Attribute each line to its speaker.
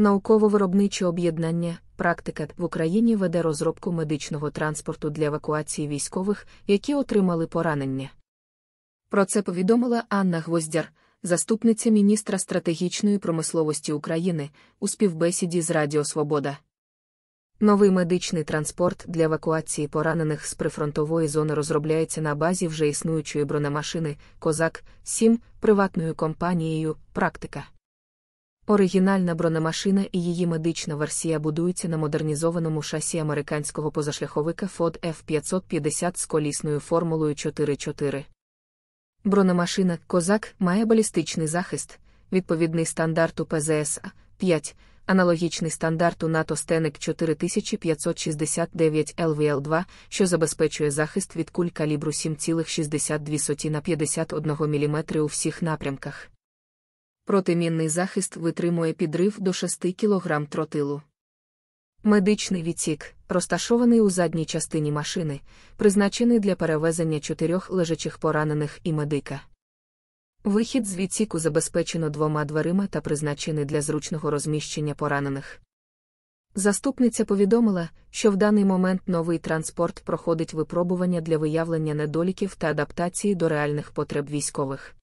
Speaker 1: Науково-виробниче об'єднання Практика в Україні веде розробку медичного транспорту для евакуації військових, які отримали поранення. Про це повідомила Анна Гвоздяр, заступниця міністра стратегічної промисловості України у співбесіді з Радіо Свобода. Новий медичний транспорт для евакуації поранених з прифронтової зони розробляється на базі вже існуючої бронемашини Козак 7 приватною компанією Практика. Оригінальна бронемашина і її медична версія будуються на модернізованому шасі американського позашляховика Ford F550 з колісною формулою 4.4. Бронемашина Козак має балістичний захист, відповідний стандарту ПЗС 5, аналогічний стандарту НАТО Стенек 4569 lvl 2 що забезпечує захист від куль калібру 7,62 на 51 мм у всіх напрямках протимінний захист витримує підрив до 6 кг тротилу. Медичний відсік, розташований у задній частині машини, призначений для перевезення чотирьох лежачих поранених і медика. Вихід з відсіку забезпечено двома дверима та призначений для зручного розміщення поранених. Заступниця повідомила, що в даний момент новий транспорт проходить випробування для виявлення недоліків та адаптації до реальних потреб військових.